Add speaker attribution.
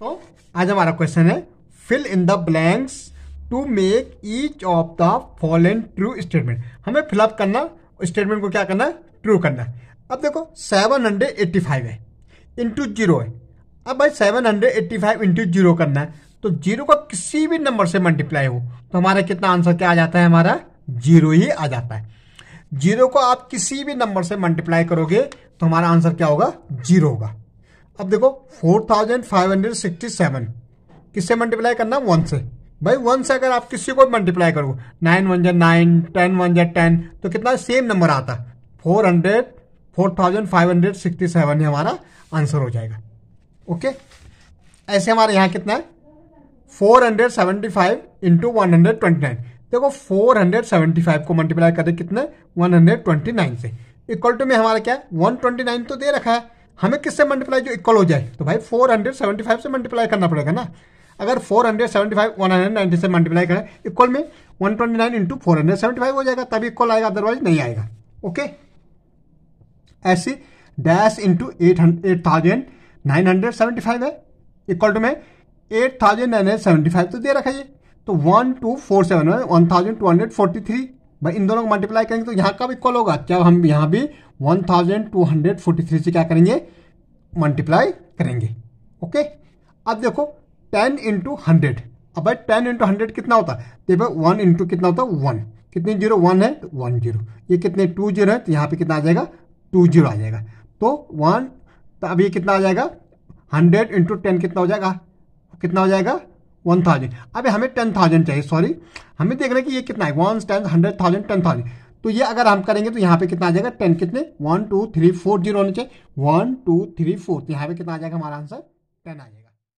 Speaker 1: तो आज हमारा क्वेश्चन है fill in the blanks to make each of the fall and true statement हमें फिलअप करना स्टेटमेंट को क्या करना है ट्रू करना है अब देखो सेवन हंड्रेड एट्टी फाइव है इंटू जीरो है अब भाई seven hundred eighty five into zero करना है तो जीरो का किसी भी नंबर से मल्टीप्लाई हो तो हमारा कितना आंसर क्या आ जाता है हमारा जीरो ही आ जाता है जीरो को आप किसी भी नंबर से मल्टीप्लाई करोगे तो हमारा आंसर क्या होगा जीरो होगा अब देखो four thousand five hundred sixty seven किससे मल्टीप्लाई करना वन से भाई वन से अगर आप किसी को मल्टीप्लाई करो नाइन वन जै नाइन टेन वन जै टेन तो कितना सेम नंबर आता four hundred four thousand five hundred sixty seven ही हमारा आंसर हो जाएगा ओके ऐसे हमारे यहाँ कितना है four hundred seventy five into one hundred twenty nine देखो फोर हंड्रेड सेवेंटी फाइव को मल्टीप्लाई करें कितने वन हंड्रेड ट्वेंटी नाइन से इक्वल टू में हमारा क्या है वन ट्वेंटी नाइन तो दे रखा है हमें किससे मल्टीप्लाई जो इक्वल हो जाए तो भाई 475 से मल्टीप्लाई करना पड़ेगा ना अगर 475 190 से मल्टीप्लाई करें इक्वल में 129 ट्वेंटी नाइन इंटू हो जाएगा तब इक्वल आएगा अदरवाइज नहीं आएगा ओके ऐसे dash into eight eight thousand nine hundred seventy five है इक्वल टू में eight thousand nine hundred seventy five तो दे रखा है तो one two four seven one thousand two hundred forty three भाई इन दोनों को मल्टीप्लाई करेंगे तो यहाँ का भी इक्वल होगा क्या हम यहाँ भी one thousand two hundred forty three से क्या करेंगे मल्टीप्लाई करेंगे ओके अब देखो टेन इंटू हंड्रेड अब भाई टेन इंटू हंड्रेड कितना होता है देखो वन इंटू कितना होता है वन कितने जीरो वन है तो वन जीरो ये कितने टू जीरो है तो यहाँ पे कितना आ जाएगा टू जीरो आ जाएगा तो वन तो अब ये कितना आ जाएगा हंड्रेड इंटू टेन कितना हो जाएगा कितना हो जाएगा वन थाउजेंड अभी हमें टेन थाउजेंड चाहिए सॉरी हमें देख रहे हैं कि ये कितना है one ten hundred thousand ten thousand तो ये अगर हम करेंगे तो यहाँ पे कितना आ जाएगा टेन कितने one two three four zero होने चाहिए वन टू थ्री फोर तो यहाँ पे कितना आ जाएगा हमारा आंसर टेन आ जाएगा